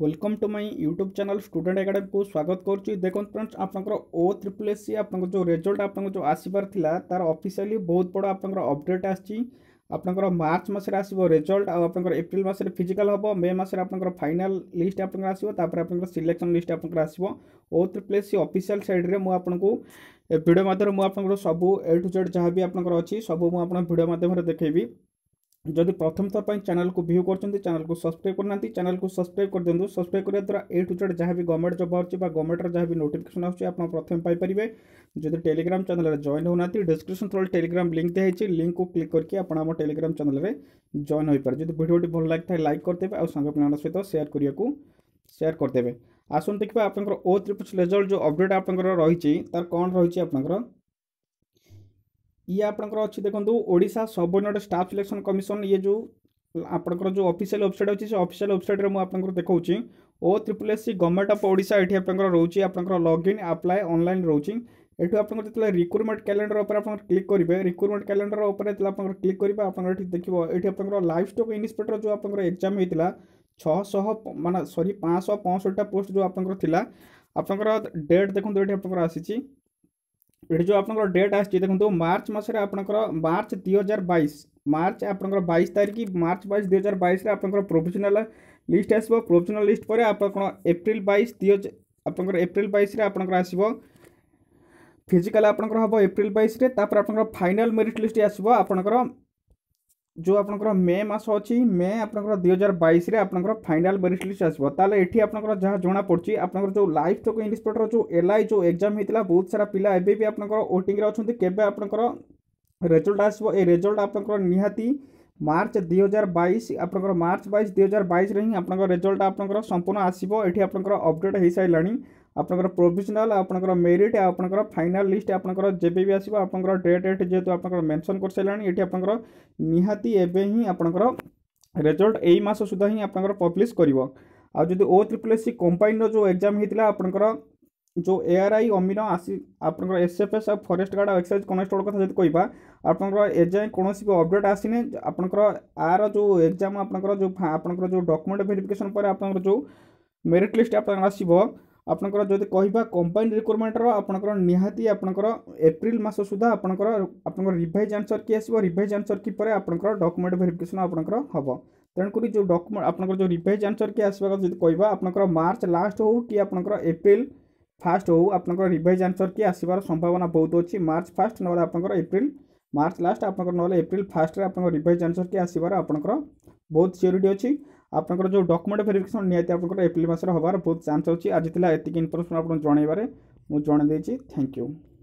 welcome to my YouTube channel student academy কু স্বাগত করছি দেখুন ফ্রেন্ডস আপনার ও ত্রিপল এস সি আপনার যে রেজল্ট আপনার যে আসবার লা তার অফিসিয়ালি বহুত বড় আপনার অপডেট আসছে আপনার মার্চ মাসে আসব রেজল্ট আপনার এপ্রিল মাসে ফিজিক্যাল হব মে মাসে আপনার ফাইনাল লিস্ট আপনার আসব তাপরে আপনার সিলেকশন লিস্ট আপনার আসব ও ত্রিপল এস সি অফিসিয়াল সাইড্রে মু আপনার ভিডিও মাধ্যমে মু আপনার সবু এ টু জেড যা বি আপনার অছি সবু মু আপনার ভিডিও মাধ্যমে দেখেবি जदि प्रथम थर पर चैनल को भ्यू कर चैनल को सब्सक्राइब करना चैनल को सब्सक्राइब कर दिखाँ सब्सक्राइब करने द्वारा ए टू जेड जहाँ भी गवर्नमेंट जब आज गवर्नमेंट जहाँ भी नोटिकेशन आप प्रथम पारे जदि टेलीग्राम चैनल में जॉन होना डिस्क्रिप्सन तेल टेलीग्राम लिंक दिखाई लिंक को क्लिक करके आम टेलीग्राम चैनल में जॉन हो पारे जो भिडियोटी भल लगी था लाइक करदे और सांग पाला सहित सेयार करने को सेयार करदे आसन देखा आप त्रिपुच लेजल्ट जो अपडेट आप रही तार कौन रही आप ଇଏ ଆପଣଙ୍କର ଅଛି ଦେଖନ୍ତୁ Odisha subordinate staff selection commission ଇଏ ଯେଉଁ ଆପଣଙ୍କର ଯେଉଁ ଅଫିସିଆଲ୍ ୱେବସାଇଟ୍ ଅଛି ସେ ଅଫିସିଆଲ୍ ୱେବସାଇଟ୍ରେ ମୁଁ ଆପଣଙ୍କର ଦେଖାଉଛି ଓ triple S C government of Odisha ଏଠି ଆପଣଙ୍କର ରହୁଛି ଆପଣଙ୍କର ଲଗ୍ଇନ୍ ଆପ୍ଲାଏ ଅନଲାଇନ୍ ରହୁଛି ଏଠୁ ଆପଣଙ୍କର ଯେତେବେଳେ ରିକ୍ରୁଟମେଣ୍ଟ କ୍ୟାଲେଣ୍ଡର ଉପରେ ଆପଣ କ୍ଲିକ୍ କରିବେ ରିକ୍ରୁଟମେଣ୍ଟ କ୍ୟାଲେଣ୍ଡର ଉପରେ ଯେତେବେଳେ ଆପଣଙ୍କର କ୍ଲିକ୍ କରିବେ ଆପଣଙ୍କର ଏଠି ଦେଖିବ ଏଠି ଆପଣଙ୍କର ଲାଇଫ୍ ଷ୍ଟକ୍ ଇନ୍ସପେକ୍ଟର ଯେଉଁ ଆପଣଙ୍କର ଏକ୍ଜାମ୍ ହେଇଥିଲା ଛଅଶହ ମାନେ ସରି ପାଞ୍ଚଶହ ପଞ୍ଚଷଠିଟା ପୋଷ୍ଟ ଯେଉଁ ଆପଣଙ୍କର ଥିଲା ଆପଣଙ୍କର ଡେଟ୍ ଦେଖନ୍ତୁ ଏଠି ଆପଣଙ୍କର ଆସିଛି ଏଠି ଯେଉଁ ଆପଣଙ୍କର ଡେଟ୍ ଆସିଛି ଦେଖନ୍ତୁ ମାର୍ଚ୍ଚ ମାସରେ ଆପଣଙ୍କର ମାର୍ଚ୍ଚ ଦୁଇ ହଜାର ବାଇଶ ମାର୍ଚ୍ଚ ଆପଣଙ୍କର ବାଇଶ ତାରିଖ ମାର୍ଚ୍ଚ ବାଇଶ ଦୁଇ ହଜାର ବାଇଶରେ ଆପଣଙ୍କର ପ୍ରୋଭିଜନାଲ୍ ଲିଷ୍ଟ ଆସିବ ପ୍ରୋଭିଜନାଲ୍ ଲିଷ୍ଟ ପରେ ଆପଣ ଏପ୍ରିଲ ବାଇଶ ଦୁଇ ହଜାର ଆପଣଙ୍କର ଏପ୍ରିଲ ବାଇଶରେ ଆପଣଙ୍କର ଆସିବ ଫିଜିକାଲ୍ ଆପଣଙ୍କର ହେବ ଏପ୍ରିଲ ବାଇଶରେ ତାପରେ ଆପଣଙ୍କର ଫାଇନାଲ୍ ମେରିଟ୍ ଲିଷ୍ଟ ଆସିବ ଆପଣଙ୍କର जो आपणकर मे मास अच्छी मे आपणकर दुई हजार बैश आपंकर फाइनाल मेरीट लिस्ट आसो ताले ये आपंकर जहाँ जमापड़ी आपंकर जो लाइफ तक इंडिस्पेक्टर जो एल आई जो एक्जाम होता बहुत सारा पिला एवं भी आपंकर अच्छा केवे आपंकर रेजल्ट आसो ये रेजल्ट आपंकर निहाती ମାର୍ଚ୍ଚ ଦୁଇ ହଜାର ବାଇଶ ଆପଣଙ୍କର ମାର୍ଚ୍ଚ ବାଇଶ ଦୁଇ ହଜାର ବାଇଶରେ ହିଁ ଆପଣଙ୍କ ରେଜଲ୍ଟ ଆପଣଙ୍କର ସମ୍ପୂର୍ଣ୍ଣ ଆସିବ ଏଠି ଆପଣଙ୍କର ଅପଡ଼େଟ୍ ହୋଇସାରିଲାଣି আপনার প্রোভিজনাল আপনার মেরিট আপনার ফাইনাল লিষ্ট আপনার যেবে বি আসবে আপনার ডেট এট যেহেতু আপনার মেনশন করে সারা এটি আপনার নিহাতি এবে হি আপনার রেজল্ট এই মাস সুদ্ধা হি আপনার পব্লিশ করব আদি ও ট্রিপল এস সি কোম্পানির যে এক্সাম হয়েছিল আপনার जो एआरआई अमीन आसी आप एसएफएस और फॉरेस्ट गार्ड और एक्साइज कनेस्टेबल कथा जब कह आप एजाएं कौन भी अपडेट आसने आपंकर आर जो एग्जाम आपंकर जो आपंकर जो डॉक्यूमेंट भेरिफिकेसन पर आपंकर जो मेरिट लिस्ट आप आसब ଆପଣଙ୍କର ଯଦି କହିବା କମ୍ବାଇନ୍ ରିକ୍ରୁଟମେଣ୍ଟର ଆପଣଙ୍କର ନିହାତି ଆପଣଙ୍କର ଏପ୍ରିଲ ମାସ ସୁଦ୍ଧା ଆପଣଙ୍କର ଆପଣଙ୍କର ରିଭାଇଜ୍ ଆନ୍ସର୍ କି ଆସିବ ରିଭାଇଜ୍ ଆନ୍ସର୍ କି ପରେ ଆପଣଙ୍କର ଡକ୍ୟୁମେଣ୍ଟ ଭେରିଫିକେସନ୍ ଆପଣଙ୍କର ହେବ ତେଣୁକରି ଯେଉଁ ଡକ୍ୟୁମେଣ୍ଟ ଆପଣଙ୍କର ଯେଉଁ ରିଭାଇଜ୍ ଆନ୍ସର୍ କି ଆସିବା କଥା ଯଦି କହିବା ଆପଣଙ୍କର ମାର୍ଚ୍ଚ ଲାଷ୍ଟ ହେଉ କି ଆପଣଙ୍କର ଏପ୍ରିଲ ଫାଷ୍ଟ ହେଉ ଆପଣଙ୍କର ରିଭାଇଜ୍ ଆନ୍ସର୍ କି ଆସିବାର ସମ୍ଭାବନା ବହୁତ ଅଛି ମାର୍ଚ୍ଚ ଫାଷ୍ଟ ନହେଲେ ଆପଣଙ୍କର ଏପ୍ରିଲ ମାର୍ଚ୍ଚ ଲାଷ୍ଟ ଆପଣଙ୍କର ନହେଲେ ଏପ୍ରିଲ ଫାଷ୍ଟରେ ଆପଣଙ୍କର ରିଭାଇଜ୍ ଆନ୍ସର୍ କି ଆସିବାର ଆପଣଙ୍କର ବହୁତ ସିଓରିଟି ଅଛି আপনকৰ যো ডকুমেণ্ট ভেরিফিকেচন নিয়াতে আপোনকৰ এপ্লিকেচন হ'বৰ বহুত চান্স আছে আজি তলা এইতিকে ইনফৰমেচন আপোনক জনায়েবাৰে মই জনা দিছি থ্যাংক ইউ